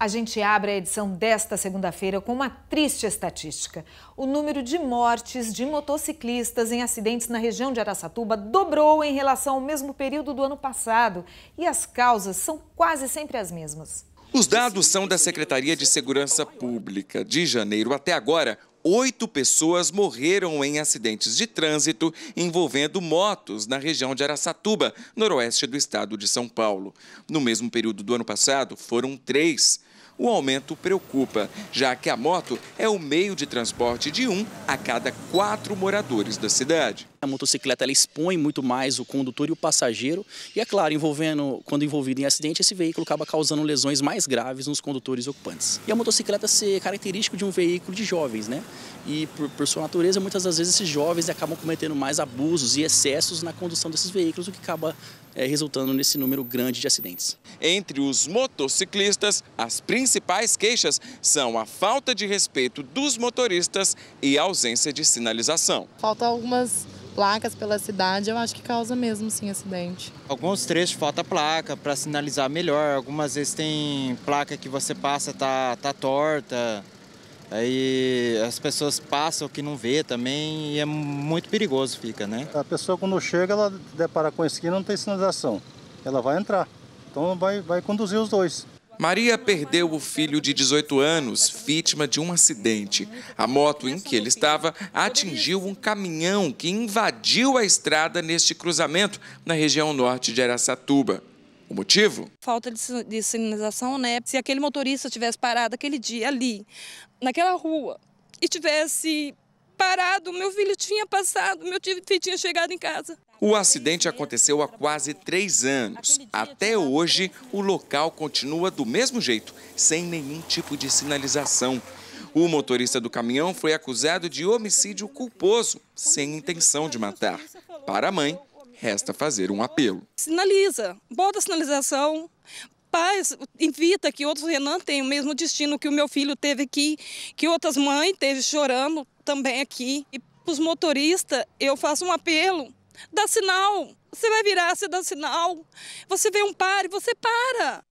A gente abre a edição desta segunda-feira com uma triste estatística. O número de mortes de motociclistas em acidentes na região de Araçatuba dobrou em relação ao mesmo período do ano passado e as causas são quase sempre as mesmas. Os dados são da Secretaria de Segurança Pública. De janeiro até agora, oito pessoas morreram em acidentes de trânsito envolvendo motos na região de Araçatuba, noroeste do estado de São Paulo. No mesmo período do ano passado, foram três o aumento preocupa, já que a moto é o meio de transporte de um a cada quatro moradores da cidade. A motocicleta ela expõe muito mais o condutor e o passageiro e, é claro, envolvendo, quando envolvido em acidente, esse veículo acaba causando lesões mais graves nos condutores ocupantes. E a motocicleta ser característico de um veículo de jovens, né? E por, por sua natureza, muitas das vezes esses jovens acabam cometendo mais abusos e excessos na condução desses veículos, o que acaba é, resultando nesse número grande de acidentes. Entre os motociclistas, as principais principais queixas são a falta de respeito dos motoristas e a ausência de sinalização. Falta algumas placas pela cidade, eu acho que causa mesmo sim acidente. Alguns trechos falta placa para sinalizar melhor, algumas vezes tem placa que você passa tá tá torta. Aí as pessoas passam que não vê também e é muito perigoso fica, né? A pessoa quando chega, ela depara com a esquina não tem sinalização. Ela vai entrar. Então vai, vai conduzir os dois. Maria perdeu o filho de 18 anos, vítima de um acidente. A moto em que ele estava atingiu um caminhão que invadiu a estrada neste cruzamento, na região norte de Aracatuba. O motivo? Falta de sinalização, né? Se aquele motorista tivesse parado aquele dia ali, naquela rua, e tivesse parado, meu filho tinha passado, meu filho tinha chegado em casa. O acidente aconteceu há quase três anos. Até hoje, o local continua do mesmo jeito, sem nenhum tipo de sinalização. O motorista do caminhão foi acusado de homicídio culposo, sem intenção de matar. Para a mãe, resta fazer um apelo. Sinaliza, bota a sinalização, paz, evita que outros Renan tenham o mesmo destino que o meu filho teve aqui, que outras mães teve chorando, também aqui. E para os motoristas, eu faço um apelo: dá sinal. Você vai virar, você dá sinal. Você vê um pare, você para.